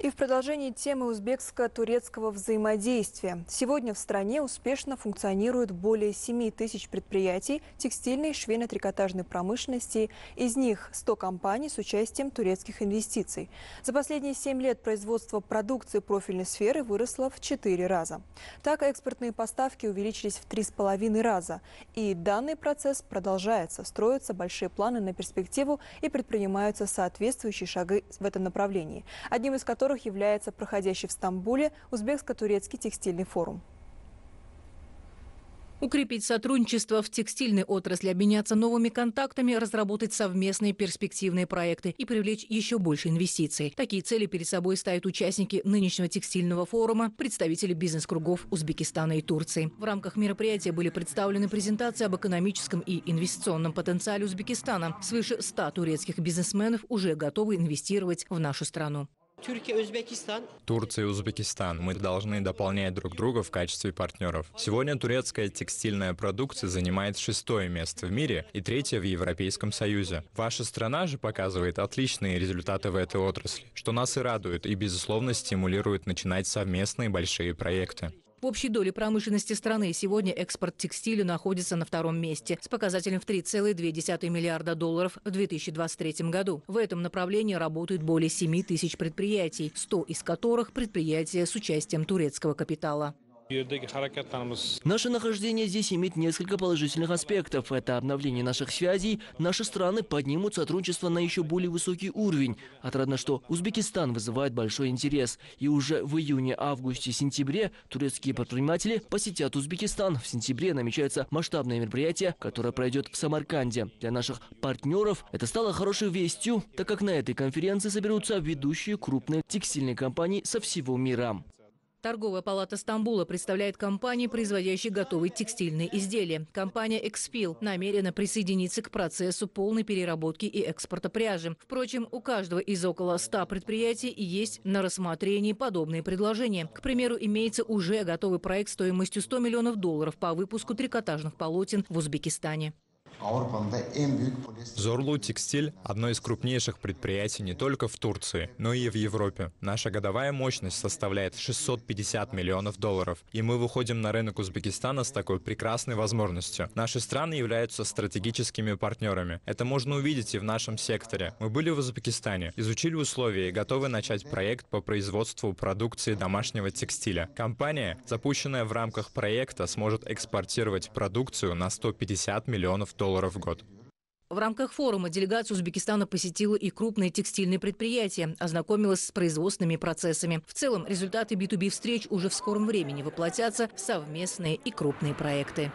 И в продолжении темы узбекско-турецкого взаимодействия. Сегодня в стране успешно функционируют более 7 тысяч предприятий текстильной и швейно-трикотажной промышленности. Из них 100 компаний с участием турецких инвестиций. За последние 7 лет производство продукции профильной сферы выросло в 4 раза. Так, экспортные поставки увеличились в 3,5 раза. И данный процесс продолжается. Строятся большие планы на перспективу и предпринимаются соответствующие шаги в этом направлении. Одним из которых которых является проходящий в Стамбуле узбекско-турецкий текстильный форум. Укрепить сотрудничество в текстильной отрасли, обменяться новыми контактами, разработать совместные перспективные проекты и привлечь еще больше инвестиций. Такие цели перед собой ставят участники нынешнего текстильного форума, представители бизнес-кругов Узбекистана и Турции. В рамках мероприятия были представлены презентации об экономическом и инвестиционном потенциале Узбекистана. Свыше 100 турецких бизнесменов уже готовы инвестировать в нашу страну. Турция и Узбекистан. Мы должны дополнять друг друга в качестве партнеров. Сегодня турецкая текстильная продукция занимает шестое место в мире и третье в Европейском Союзе. Ваша страна же показывает отличные результаты в этой отрасли, что нас и радует и, безусловно, стимулирует начинать совместные большие проекты. В общей доле промышленности страны сегодня экспорт текстиля находится на втором месте с показателем в 3,2 миллиарда долларов в 2023 году. В этом направлении работают более 7 тысяч предприятий, 100 из которых предприятия с участием турецкого капитала. Наше нахождение здесь имеет несколько положительных аспектов. Это обновление наших связей. Наши страны поднимут сотрудничество на еще более высокий уровень. Отрадно, что Узбекистан вызывает большой интерес. И уже в июне, августе, сентябре турецкие предприниматели посетят Узбекистан. В сентябре намечается масштабное мероприятие, которое пройдет в Самарканде. Для наших партнеров это стало хорошей вестью, так как на этой конференции соберутся ведущие крупные текстильные компании со всего мира. Торговая палата Стамбула представляет компании, производящие готовые текстильные изделия. Компания «Экспил» намерена присоединиться к процессу полной переработки и экспорта пряжи. Впрочем, у каждого из около 100 предприятий есть на рассмотрении подобные предложения. К примеру, имеется уже готовый проект стоимостью 100 миллионов долларов по выпуску трикотажных полотен в Узбекистане. Зорлу Текстиль – одно из крупнейших предприятий не только в Турции, но и в Европе. Наша годовая мощность составляет 650 миллионов долларов, и мы выходим на рынок Узбекистана с такой прекрасной возможностью. Наши страны являются стратегическими партнерами. Это можно увидеть и в нашем секторе. Мы были в Узбекистане, изучили условия и готовы начать проект по производству продукции домашнего текстиля. Компания, запущенная в рамках проекта, сможет экспортировать продукцию на 150 миллионов долларов долларов в год. В рамках форума делегация Узбекистана посетила и крупные текстильные предприятия, ознакомилась с производственными процессами. В целом результаты B2B встреч уже в скором времени воплотятся в совместные и крупные проекты.